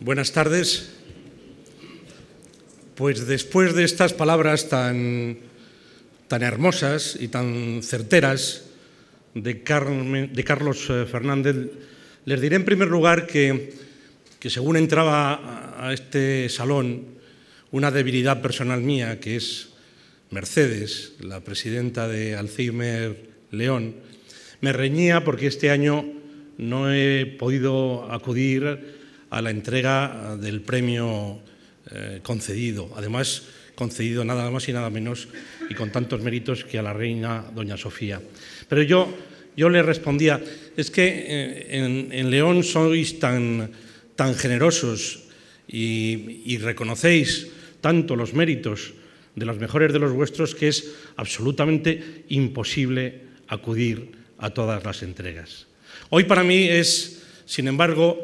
Buenas tardes. Pues después de estas palabras tan, tan hermosas y tan certeras de, Carlos eh, Fernández, les diré en primer lugar que según entraba a este salón, una debilidad personal mía, que es Mercedes, la presidenta de Alzheimer León, me reñía porque este año no he podido acudir a la entrega eh, del premio eh, concedido. Además, concedido nada más y nada menos y con tantos méritos que a la reina doña Sofía. Pero yo, yo le respondía, es que eh, en, León sois tan, tan generosos y, y reconocéis tanto los méritos de los mejores de los vuestros que es absolutamente imposible acudir a todas las entregas. Hoy para mí es, sin embargo,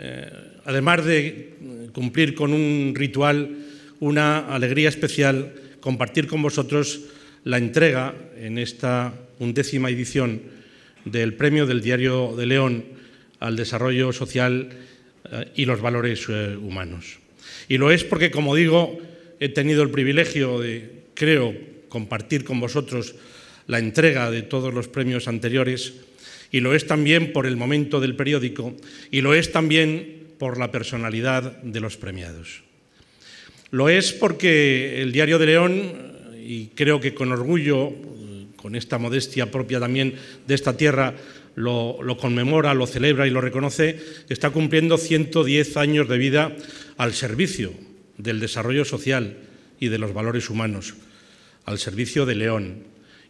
eh, además de cumplir con un ritual, una alegría especial compartir con vosotros la entrega en esta undécima edición del Premio del Diario de León al Desarrollo Social eh, y los Valores eh, Humanos. Y lo es porque, como digo, he tenido el privilegio de, creo, compartir con vosotros la entrega de todos los premios anteriores y lo es también por el momento del periódico, y lo es también por la personalidad de los premiados. Lo es porque el Diario de León, y creo que con orgullo, con esta modestia propia también de esta tierra, lo, conmemora, lo celebra y lo reconoce, está cumpliendo 110 años de vida al servicio del desarrollo social y de los valores humanos, al servicio de León.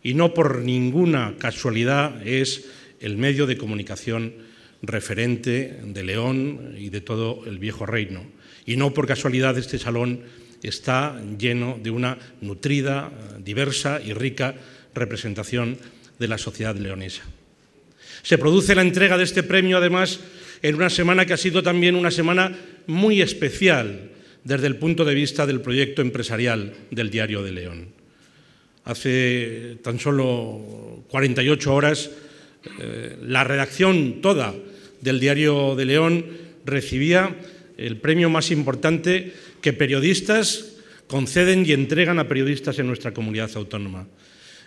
Y no por ninguna casualidad es el medio de comunicación referente de León y de todo el viejo reino. Y no por casualidad este salón está lleno de una nutrida, diversa y rica representación de la sociedad leonesa. Se produce la entrega de este premio, además, en una semana que ha sido también una semana muy especial desde el punto de vista del proyecto empresarial del Diario de León. Hace tan solo 48 horas eh, la redacción toda del diario de León recibía el premio más importante que periodistas conceden y entregan a periodistas en nuestra comunidad autónoma.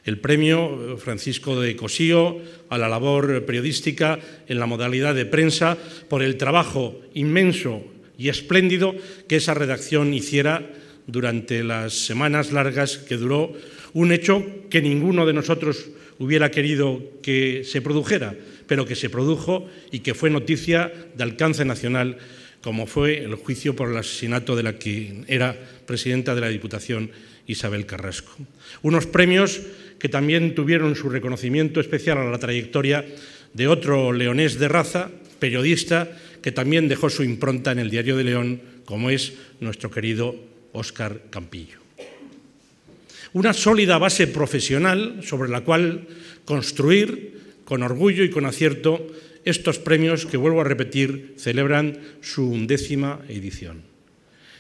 El premio eh, Francisco de Cosío a la labor periodística en la modalidad de prensa por el trabajo inmenso y espléndido que esa redacción hiciera durante las semanas largas que duró un hecho que ninguno de nosotros hubiera querido que se produjera, pero que se produjo y que fue noticia de alcance nacional, como fue el juicio por el asesinato de la que era presidenta de la Diputación, Isabel Carrasco. Unos premios que también tuvieron su reconocimiento especial a la trayectoria de otro leonés de raza, periodista, que también dejó su impronta en el Diario de León, como es nuestro querido Óscar Campillo una sólida base profesional sobre la cual construir con orgullo y con acierto estos premios que, vuelvo a repetir, celebran su undécima edición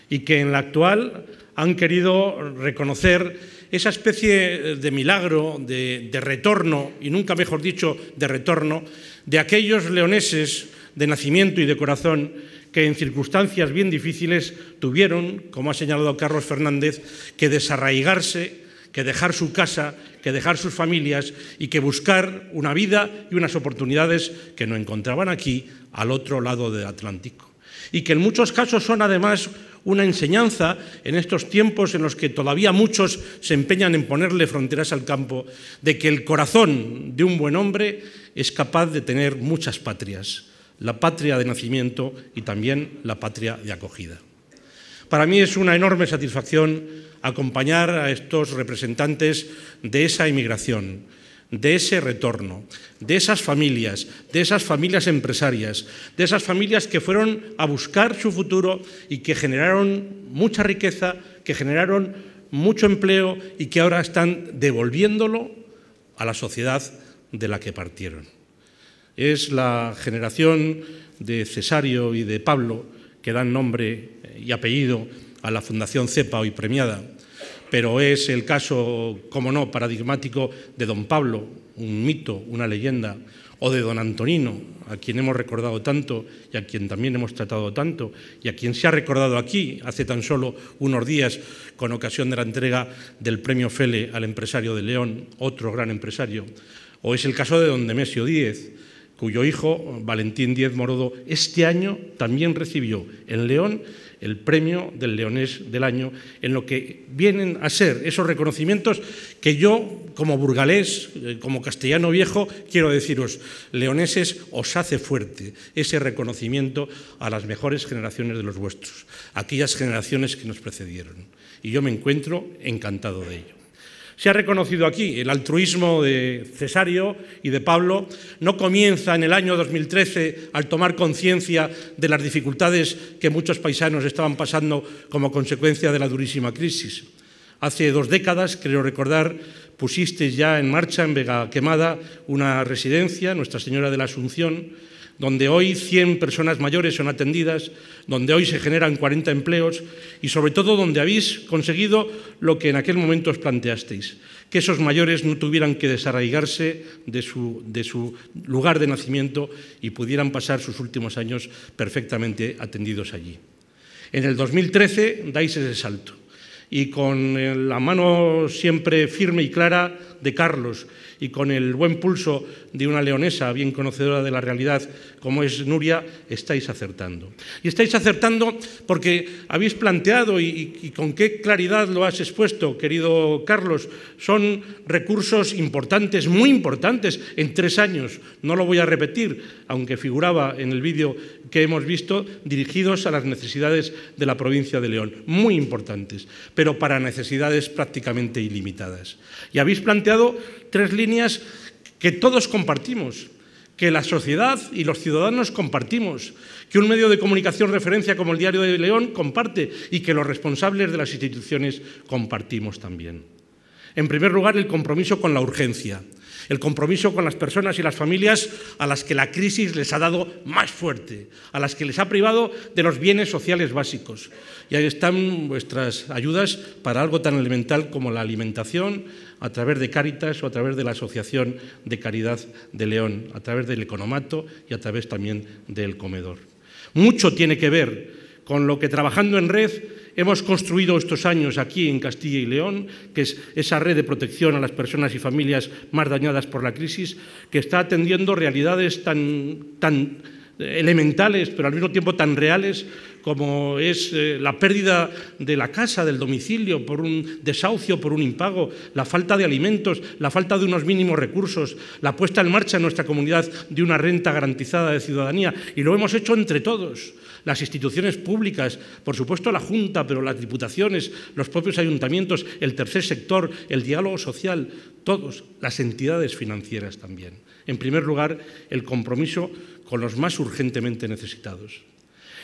y que en la actual han querido reconocer esa especie de milagro, de, retorno, y nunca mejor dicho, de retorno, de aquellos leoneses de nacimiento y de corazón que en circunstancias bien difíciles tuvieron, como ha señalado Carlos Fernández, que desarraigarse que dejar su casa, que dejar sus familias y que buscar una vida y unas oportunidades que no encontraban aquí, al otro lado del Atlántico. Y que en muchos casos son además una enseñanza en estos tiempos en los que todavía muchos se empeñan en ponerle fronteras al campo, de que el corazón de un buen hombre es capaz de tener muchas patrias, la patria de nacimiento y también la patria de acogida. Para mí es una enorme satisfacción acompañar a estos representantes de esa inmigración, de ese retorno, de esas familias, de esas familias empresarias, de esas familias que fueron a buscar su futuro y que generaron mucha riqueza, que generaron mucho empleo y que ahora están devolviéndolo a la sociedad de la que partieron. Es la generación de Cesario y de Pablo que dan nombre y apellido a la Fundación CEPA, hoy premiada, pero es el caso, como no, paradigmático de don Pablo, un mito, una leyenda, o de don Antonino, a quien hemos recordado tanto y a quien también hemos tratado tanto, y a quien se ha recordado aquí hace tan solo unos días con ocasión de la entrega del premio Fele al empresario de León, otro gran empresario, o es el caso de don Demesio Díez, cuyo hijo, Valentín Diez Morodo, este año también recibió en León el premio del leonés del año, en lo que vienen a ser esos reconocimientos que yo, como burgalés, eh, como castellano viejo, quiero deciros, leoneses, os hace fuerte ese reconocimiento a las mejores generaciones de los vuestros, aquellas generaciones que nos precedieron. Y yo me encuentro encantado de ello. Se ha reconocido aquí, el altruismo de Cesario y de Pablo no comienza en el año 2013 al tomar conciencia de las dificultades que muchos paisanos estaban pasando como consecuencia de la durísima crisis. Hace dos décadas, creo recordar, pusiste ya en marcha en Vega Quemada una residencia, Nuestra Señora de la Asunción, donde hoy 100 personas mayores son atendidas, donde hoy se generan 40 empleos y sobre todo donde habéis conseguido lo que en aquel momento os planteasteis, que esos mayores no tuvieran que desarraigarse de su, de su lugar de nacimiento y pudieran pasar sus últimos años perfectamente atendidos allí. En el 2013 dais ese salto y con eh, la mano siempre firme y clara de Carlos y con el buen pulso de una leonesa bien conocedora de la realidad como es Nuria, estáis acertando. Y estáis acertando porque habéis planteado y, con qué claridad lo has expuesto, querido Carlos, son recursos importantes, muy importantes, en tres años. No lo voy a repetir, aunque figuraba en el vídeo que hemos visto, dirigidos a las necesidades de la provincia de León, muy importantes, pero para necesidades prácticamente ilimitadas. Y habéis planteado tres líneas que todos compartimos, que la sociedad y los ciudadanos compartimos, que un medio de comunicación referencia como el Diario de León comparte y que los responsables de las instituciones compartimos también. En primer lugar, el compromiso con la urgencia el compromiso con las personas y las familias a las que la crisis les ha dado más fuerte, a las que les ha privado de los bienes sociales básicos. Y ahí están vuestras ayudas para algo tan elemental como la alimentación, a través de Cáritas o a través de la Asociación de Caridad de León, a través del Economato y a través también del Comedor. Mucho tiene que ver con lo que trabajando en red Hemos construido estos años aquí en Castilla y León, que es esa red de protección a las personas y familias más dañadas por la crisis, que está atendiendo realidades tan, tan elementales, pero al mismo tiempo tan reales como es eh, la pérdida de la casa, del domicilio, por un desahucio, por un impago, la falta de alimentos, la falta de unos mínimos recursos, la puesta en marcha en nuestra comunidad de una renta garantizada de ciudadanía. Y lo hemos hecho entre todos, las instituciones públicas, por supuesto la Junta, pero las diputaciones, los propios ayuntamientos, el tercer sector, el diálogo social, todos, las entidades financieras también. En primer lugar, el compromiso con los más urgentemente necesitados.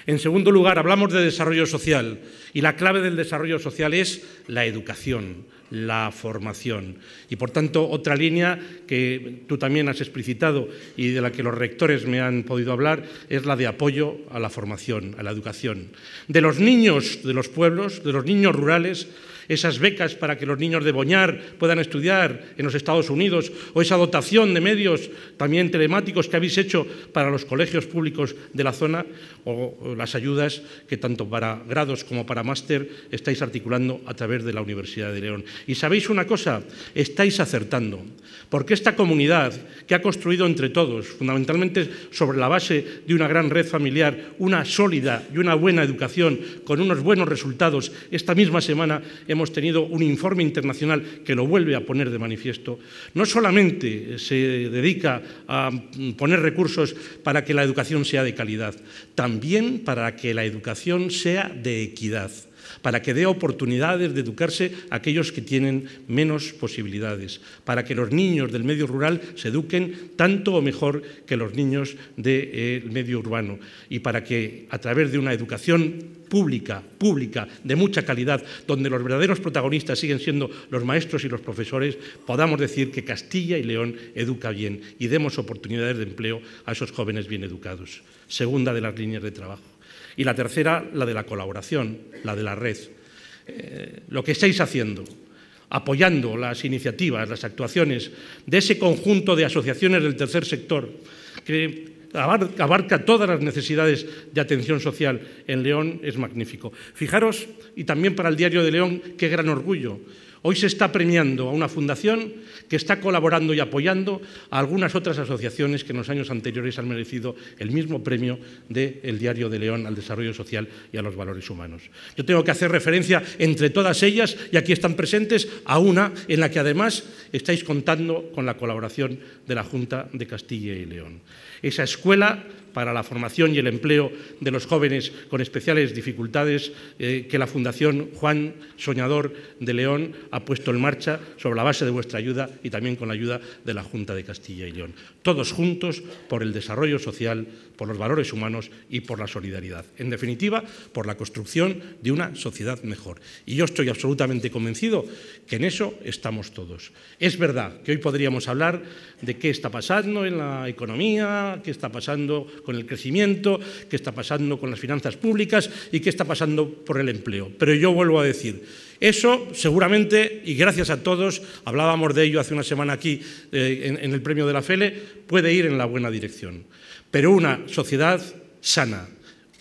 En segundo lugar, hablamos de desarrollo social y la clave del desarrollo social es la educación, la formación. Y por tanto, otra línea que tú también has explicitado y de la que los rectores me han podido hablar es la de apoyo a la formación, a la educación. De los niños de los pueblos, de los niños rurales, esas becas para que los niños de Boñar puedan estudiar en los Estados Unidos, o esa dotación de medios también telemáticos que habéis hecho para los colegios públicos de la zona, o las ayudas que tanto para grados como para máster estáis articulando a través de la Universidad de León. Y sabéis una cosa, estáis acertando, porque esta comunidad que ha construido entre todos, fundamentalmente sobre la base de una gran red familiar, una sólida y una buena educación, con unos buenos resultados, esta misma semana hemos hemos tenido un informe internacional que lo vuelve a poner de manifiesto, no solamente se dedica a poner recursos para que la educación sea de calidad, también para que la educación sea de equidad para que dé oportunidades de educarse a aquellos que tienen menos posibilidades, para que los niños del medio rural se eduquen tanto o mejor que los niños del medio urbano y para que a través de una educación pública, pública, de mucha calidad, donde los verdaderos protagonistas siguen siendo los maestros y los profesores, podamos decir que Castilla y León educa bien y demos oportunidades de empleo a esos jóvenes bien educados. Segunda de las líneas de trabajo. Y la tercera, la de la colaboración, la de la red. Eh, lo que estáis haciendo, apoyando las iniciativas, las actuaciones de ese conjunto de asociaciones del tercer sector que abarca todas las necesidades de atención social en León es magnífico. Fijaros, y también para el Diario de León, qué gran orgullo, Hoy se está premiando a una fundación que está colaborando y apoyando a algunas otras asociaciones que en los años anteriores han merecido el mismo premio del El Diario de León al desarrollo social y a los valores humanos. Yo tengo que hacer referencia entre todas ellas, y aquí están presentes, a una en la que además estáis contando con la colaboración de la Junta de Castilla y León. Esa escuela para la formación y el empleo de los jóvenes con especiales dificultades eh, que la Fundación Juan Soñador de León ha puesto en marcha sobre la base de vuestra ayuda y también con la ayuda de la Junta de Castilla y León. Todos juntos por el desarrollo social, por los valores humanos y por la solidaridad. En definitiva, por la construcción de una sociedad mejor. Y yo estoy absolutamente convencido que en eso estamos todos. Es verdad que hoy podríamos hablar de qué está pasando en la economía, qué está pasando con el crecimiento, qué está pasando con las finanzas públicas y qué está pasando por el empleo. Pero yo vuelvo a decir, eso seguramente, y gracias a todos, hablábamos de ello hace una semana aquí eh, en, en el premio de la FELE, puede ir en la buena dirección. Pero una sociedad sana,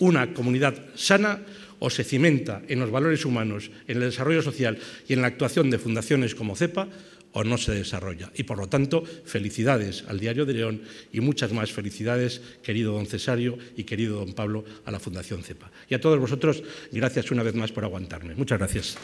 una comunidad sana, o se cimenta en los valores humanos, en el desarrollo social y en la actuación de fundaciones como CEPA, o no se desarrolla. Y por lo tanto, felicidades al Diario de León y muchas más felicidades, querido don Cesario y querido don Pablo, a la Fundación CEPA. Y a todos vosotros, gracias una vez más por aguantarme. Muchas gracias.